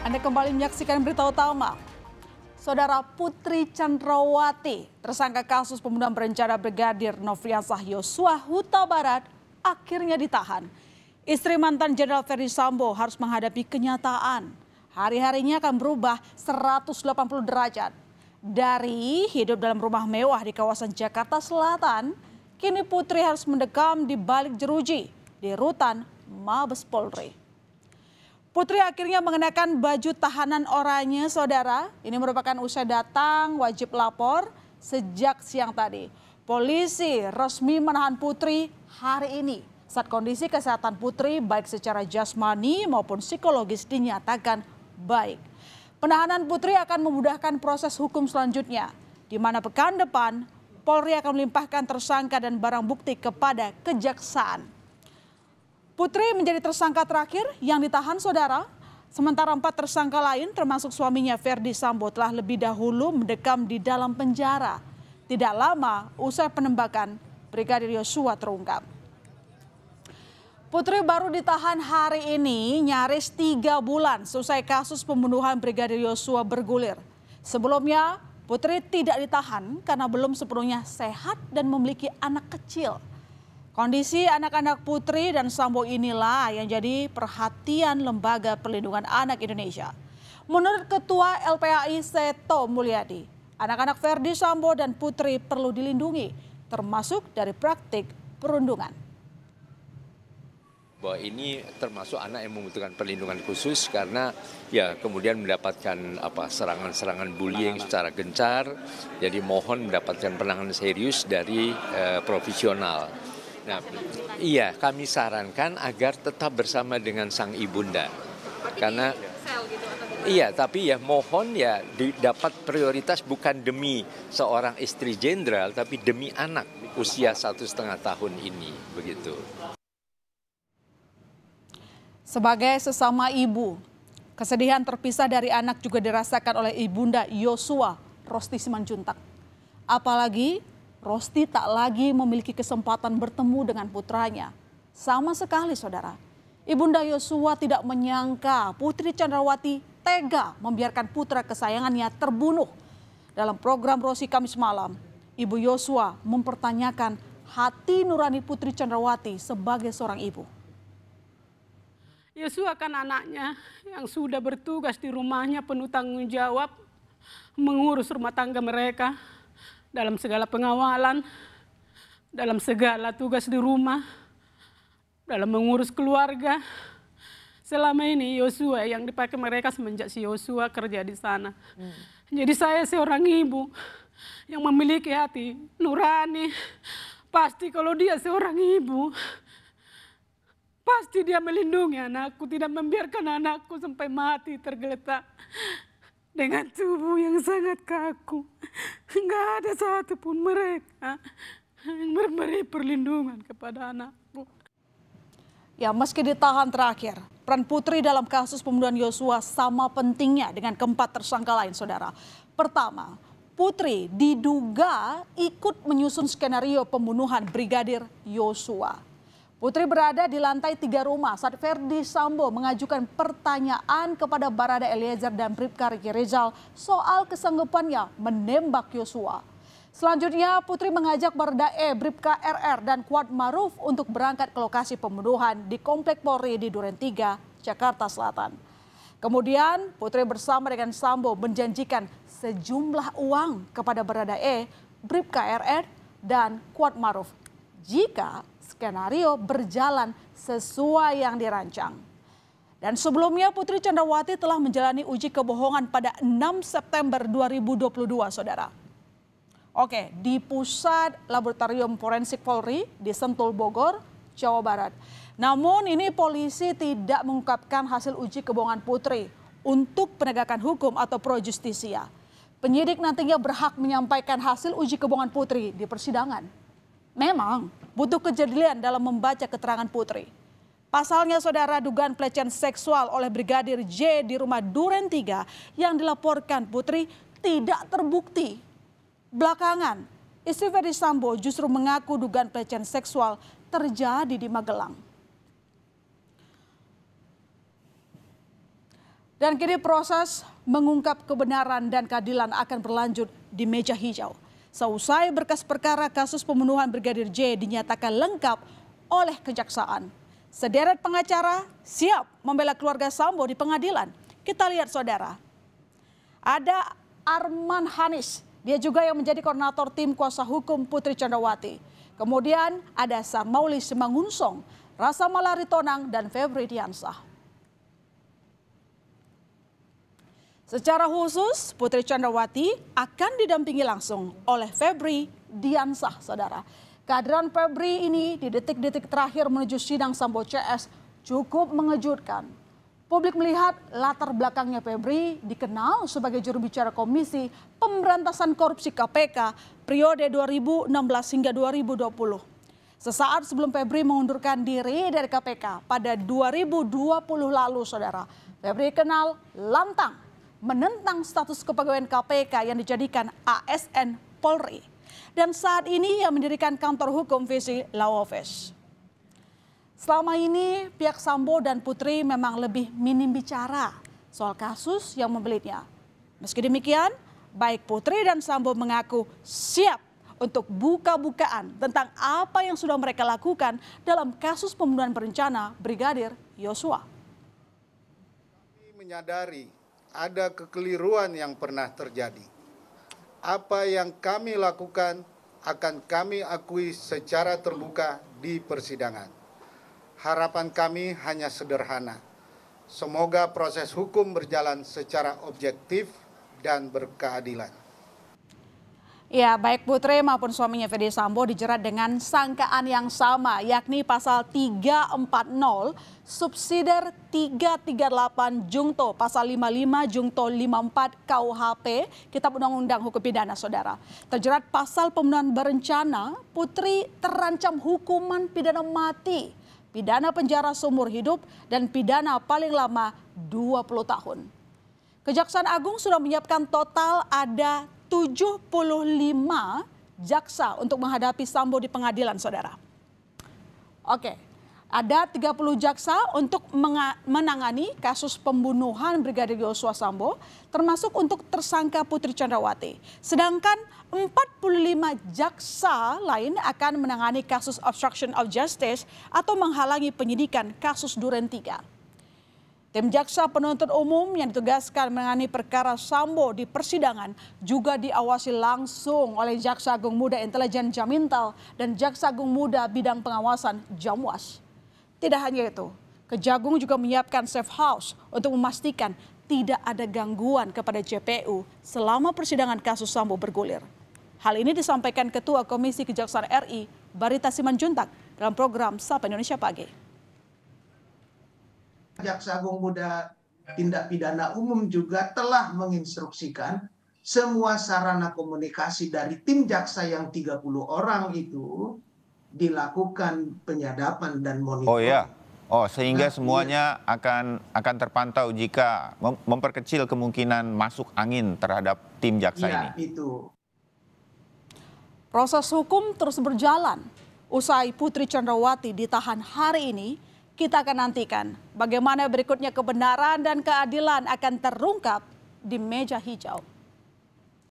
Anda kembali menyaksikan berita utama. Saudara Putri Chandrawati, tersangka kasus pembunuhan berencana Brigadir Nofriansah Yosua Huta Barat, akhirnya ditahan. Istri mantan Jenderal Ferdi Sambo harus menghadapi kenyataan. Hari-harinya akan berubah 180 derajat. Dari hidup dalam rumah mewah di kawasan Jakarta Selatan, kini Putri harus mendekam di balik jeruji di rutan Mabes Polri. Putri akhirnya mengenakan baju tahanan oranye, saudara. Ini merupakan usai datang wajib lapor sejak siang tadi. Polisi resmi menahan Putri hari ini saat kondisi kesehatan Putri baik secara jasmani maupun psikologis dinyatakan baik. Penahanan Putri akan memudahkan proses hukum selanjutnya, di mana pekan depan Polri akan melimpahkan tersangka dan barang bukti kepada kejaksaan. Putri menjadi tersangka terakhir yang ditahan saudara. Sementara empat tersangka lain termasuk suaminya Ferdi Sambo telah lebih dahulu mendekam di dalam penjara. Tidak lama usai penembakan, Brigadir Yosua terungkap. Putri baru ditahan hari ini nyaris tiga bulan selesai kasus pembunuhan Brigadir Yosua bergulir. Sebelumnya Putri tidak ditahan karena belum sepenuhnya sehat dan memiliki anak kecil. Kondisi anak-anak putri dan Sambo inilah yang jadi perhatian Lembaga Perlindungan Anak Indonesia. Menurut Ketua LPAI Seto Mulyadi, anak-anak Ferdi Sambo dan Putri perlu dilindungi, termasuk dari praktik perundungan. Bahwa ini termasuk anak yang membutuhkan perlindungan khusus karena ya kemudian mendapatkan apa serangan-serangan bullying secara gencar, jadi mohon mendapatkan penanganan serius dari eh, profesional Nah, iya kami sarankan agar tetap bersama dengan sang ibunda. Karena gitu Iya, tapi ya mohon ya dapat prioritas bukan demi seorang istri jenderal, tapi demi anak usia satu setengah tahun ini, begitu. Sebagai sesama ibu, kesedihan terpisah dari anak juga dirasakan oleh ibunda Yosua Rosti Simanjuntak. Apalagi Rosti tak lagi memiliki kesempatan bertemu dengan putranya. Sama sekali saudara. Ibunda Yosua tidak menyangka Putri Chandrawati tega membiarkan putra kesayangannya terbunuh. Dalam program Rosi Kamis malam, Ibu Yosua mempertanyakan hati nurani Putri Chandrawati sebagai seorang ibu. Yosua kan anaknya yang sudah bertugas di rumahnya penuh tanggung jawab mengurus rumah tangga mereka dalam segala pengawalan, dalam segala tugas di rumah, dalam mengurus keluarga. Selama ini Yosua yang dipakai mereka semenjak si Yosua kerja di sana. Hmm. Jadi saya seorang ibu yang memiliki hati nurani. Pasti kalau dia seorang ibu, pasti dia melindungi anakku, tidak membiarkan anakku sampai mati tergeletak dengan tubuh yang sangat kaku. Enggak ada satupun mereka yang memberi perlindungan kepada anakku. Ya, meski ditahan terakhir, peran Putri dalam kasus pembunuhan Yosua sama pentingnya dengan keempat tersangka lain, saudara. Pertama, Putri diduga ikut menyusun skenario pembunuhan Brigadir Yosua. Putri berada di lantai tiga rumah saat Verdi Sambo mengajukan pertanyaan kepada Barada Eliezer dan Bribka Riki Rizal soal kesanggupannya menembak Yosua. Selanjutnya Putri mengajak Barada E, Bribka RR dan Kuat Maruf untuk berangkat ke lokasi pembunuhan di Komplek Polri di Duren 3, Jakarta Selatan. Kemudian Putri bersama dengan Sambo menjanjikan sejumlah uang kepada Barada E, Bribka RR dan Kuat Maruf jika skenario berjalan sesuai yang dirancang. Dan sebelumnya Putri Candrawati telah menjalani uji kebohongan pada 6 September 2022, Saudara. Oke, di Pusat Laboratorium Forensik Polri di Sentul Bogor, Jawa Barat. Namun ini polisi tidak mengungkapkan hasil uji kebohongan Putri untuk penegakan hukum atau pro justisia. Penyidik nantinya berhak menyampaikan hasil uji kebohongan Putri di persidangan memang butuh kejadian dalam membaca keterangan Putri. Pasalnya saudara dugaan pelecehan seksual oleh Brigadir J di rumah Duren 3 yang dilaporkan Putri tidak terbukti. Belakangan, istri Ferdi Sambo justru mengaku dugaan pelecehan seksual terjadi di Magelang. Dan kini proses mengungkap kebenaran dan keadilan akan berlanjut di meja hijau. Seusai berkas perkara kasus pembunuhan Brigadir J dinyatakan lengkap oleh kejaksaan. Sederet pengacara siap membela keluarga Sambo di pengadilan. Kita lihat saudara. Ada Arman Hanis, dia juga yang menjadi koordinator tim kuasa hukum Putri Candrawati. Kemudian ada Sarmauli Simangunsong, Rasa Malari Tonang, dan Febri Diansah. Secara khusus, Putri Chandrawati akan didampingi langsung oleh Febri Diansah, saudara. Kehadiran Febri ini di detik-detik terakhir menuju sidang Sambo CS cukup mengejutkan. Publik melihat latar belakangnya Febri dikenal sebagai juru bicara Komisi Pemberantasan Korupsi KPK periode 2016 hingga 2020. Sesaat sebelum Febri mengundurkan diri dari KPK pada 2020 lalu, saudara, Febri kenal lantang menentang status kepegawaian KPK yang dijadikan ASN Polri. Dan saat ini ia mendirikan kantor hukum visi Law Office. Selama ini pihak Sambo dan Putri memang lebih minim bicara soal kasus yang membelitnya. Meski demikian, baik Putri dan Sambo mengaku siap untuk buka-bukaan tentang apa yang sudah mereka lakukan dalam kasus pembunuhan berencana Brigadir Yosua. Kami menyadari ada kekeliruan yang pernah terjadi. Apa yang kami lakukan akan kami akui secara terbuka di persidangan. Harapan kami hanya sederhana. Semoga proses hukum berjalan secara objektif dan berkeadilan. Ya, baik Putri maupun suaminya Fede Sambo dijerat dengan sangkaan yang sama, yakni pasal 340 subsidiar 338 Jungto, pasal 55 Jungto 54 KUHP, Kitab Undang-Undang Hukum Pidana, Saudara. Terjerat pasal pembunuhan berencana, Putri terancam hukuman pidana mati, pidana penjara seumur hidup, dan pidana paling lama 20 tahun. Kejaksaan Agung sudah menyiapkan total ada 75 jaksa untuk menghadapi Sambo di pengadilan, saudara. Oke, ada 30 jaksa untuk menangani kasus pembunuhan Brigadir Yosua Sambo, termasuk untuk tersangka Putri Chandrawati. Sedangkan 45 jaksa lain akan menangani kasus obstruction of justice atau menghalangi penyidikan kasus Duren 3. Tim jaksa penuntut umum yang ditugaskan mengani perkara Sambo di persidangan juga diawasi langsung oleh Jaksa Agung Muda Intelijen Jamintal dan Jaksa Agung Muda Bidang Pengawasan Jamwas. Tidak hanya itu, Kejagung juga menyiapkan safe house untuk memastikan tidak ada gangguan kepada JPU selama persidangan kasus Sambo bergulir. Hal ini disampaikan Ketua Komisi Kejaksaan RI Barita Simanjuntak dalam program Sapa Indonesia Pagi. Jaksa Agung Muda Tindak Pidana Umum juga telah menginstruksikan semua sarana komunikasi dari tim jaksa yang 30 orang itu dilakukan penyadapan dan monitor. Oh ya, Oh, sehingga nah, semuanya iya. akan akan terpantau jika memperkecil kemungkinan masuk angin terhadap tim jaksa iya, ini. itu. Proses hukum terus berjalan. Usai Putri Chandrawati ditahan hari ini, kita akan nantikan bagaimana berikutnya kebenaran dan keadilan akan terungkap di meja hijau.